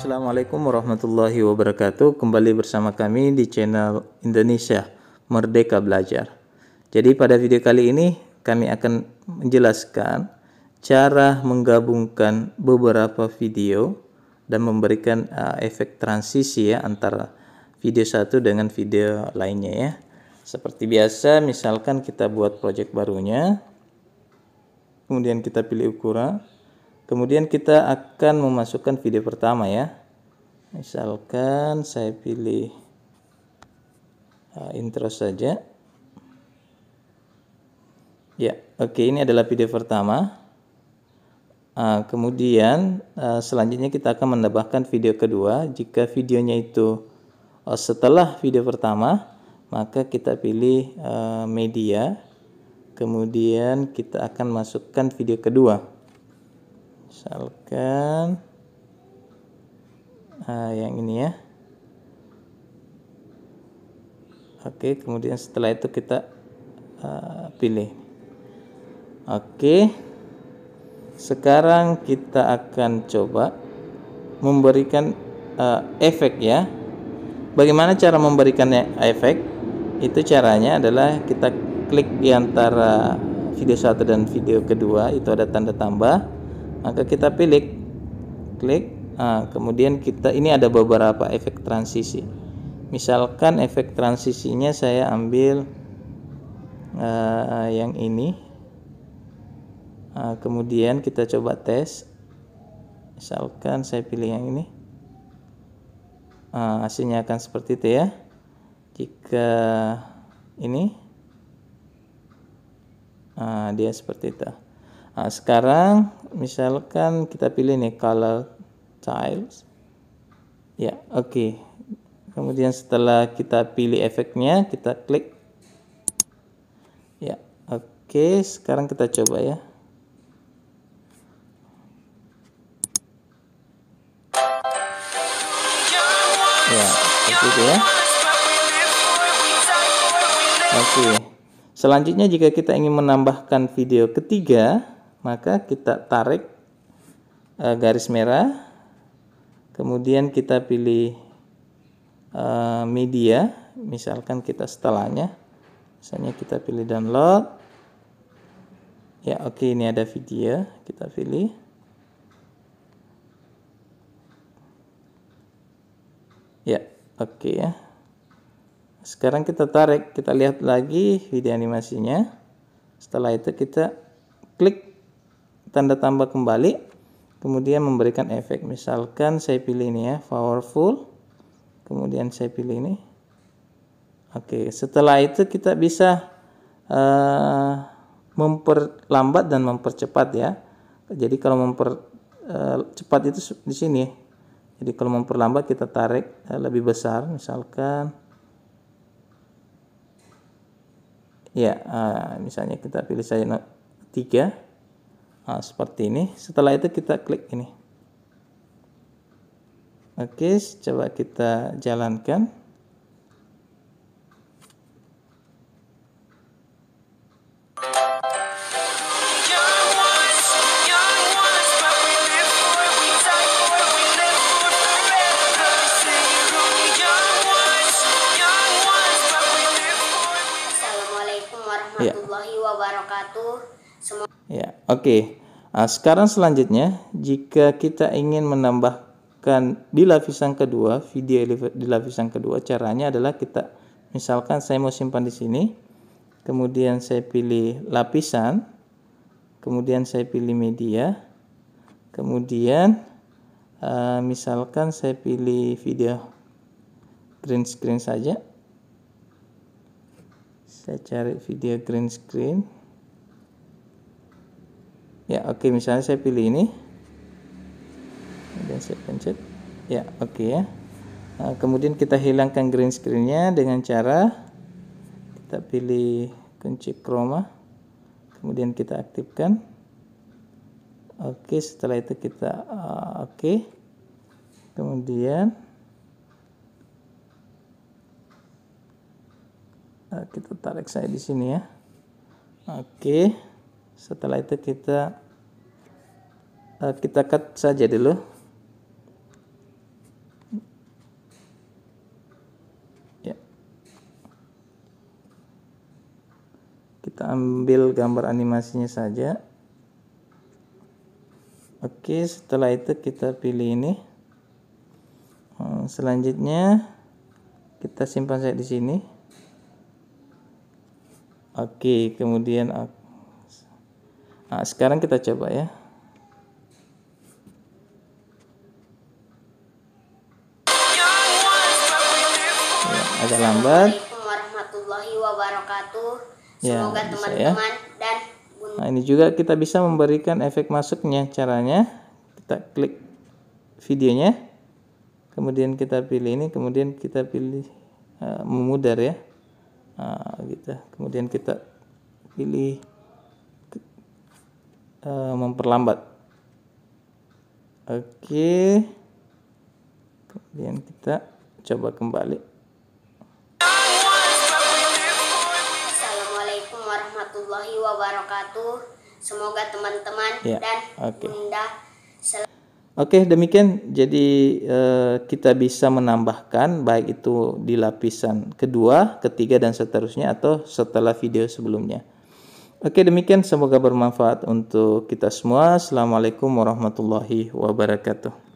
Assalamualaikum warahmatullahi wabarakatuh. Kembali bersama kami di channel Indonesia Merdeka Belajar. Jadi pada video kali ini kami akan menjelaskan cara menggabungkan beberapa video dan memberikan uh, efek transisi ya antara video satu dengan video lainnya ya seperti biasa misalkan kita buat project barunya kemudian kita pilih ukuran kemudian kita akan memasukkan video pertama ya misalkan saya pilih uh, intro saja ya oke ini adalah video pertama Eh, kemudian eh, selanjutnya kita akan menambahkan video kedua. Jika videonya itu eh, setelah video pertama, maka kita pilih media. Kemudian kita akan masukkan video kedua. Misalkan yang ini ya. Oke, kemudian setelah itu kita pilih. Oke. Sekarang kita akan coba memberikan uh, efek ya. Bagaimana cara memberikan efek? Itu caranya adalah kita klik di antara video satu dan video kedua itu ada tanda tambah. Maka kita pilih klik nah, kemudian kita ini ada beberapa efek transisi. Misalkan efek transisinya saya ambil uh, yang ini Nah, kemudian kita coba tes. Misalkan saya pilih yang ini. Nah, hasilnya akan seperti itu ya. Jika ini nah, dia seperti itu. Nah, sekarang misalkan kita pilih nih color tiles. Ya, oke. Okay. Kemudian setelah kita pilih efeknya, kita klik. Ya, oke. Okay. Sekarang kita coba ya. ya oke ya oke selanjutnya jika kita ingin menambahkan video ketiga maka kita tarik uh, garis merah kemudian kita pilih uh, media misalkan kita setelahnya misalnya kita pilih download ya oke ini ada video kita pilih Oke ya. Sekarang kita tarik, kita lihat lagi video animasinya. Setelah itu kita klik tanda tambah kembali, kemudian memberikan efek. Misalkan saya pilih ini ya, powerful. Kemudian saya pilih ini. Oke, setelah itu kita bisa uh, memperlambat dan mempercepat ya. Jadi kalau mempercepat eh, uh, itu di sini ya. Jadi kalau memperlambat kita tarik eh, lebih besar, misalkan ya eh, misalnya kita pilih saja 3 nah, seperti ini. Setelah itu kita klik ini. Oke, coba kita jalankan. wabarakatuh. Semua. Ya, oke. Okay. Nah, sekarang selanjutnya, jika kita ingin menambahkan di lapisan kedua, video di lapisan kedua, caranya adalah kita, misalkan saya mau simpan di sini, kemudian saya pilih lapisan, kemudian saya pilih media, kemudian ah, misalkan saya pilih video green screen saja, saya cari video green screen ya oke okay, misalnya saya pilih ini dan saya pencet ya oke okay ya nah, kemudian kita hilangkan green screennya dengan cara kita pilih kunci chroma kemudian kita aktifkan oke okay, setelah itu kita uh, oke okay. kemudian nah, kita tarik saya di sini ya oke setelah itu kita eh, kita cut saja dulu ya kita ambil gambar animasinya saja Oke, setelah itu kita pilih ini. Eh, selanjutnya kita simpan saya di sini. Oke, kemudian nah, sekarang kita coba ya. Ada ya, lambat. warahmatullahi wabarakatuh. ya. ya. Nah, ini juga kita bisa memberikan efek masuknya. Caranya kita klik videonya. Kemudian kita pilih ini, kemudian kita pilih uh, memudar ya nah, gitu kemudian kita pilih uh, memperlambat oke okay. kemudian kita coba kembali Assalamualaikum warahmatullahi wabarakatuh semoga teman-teman ya, dan okay. bunda selalu Oke, demikian. Jadi eh, kita bisa menambahkan baik itu di lapisan kedua, ketiga dan seterusnya atau setelah video sebelumnya. Oke, demikian semoga bermanfaat untuk kita semua. Assalamualaikum warahmatullahi wabarakatuh.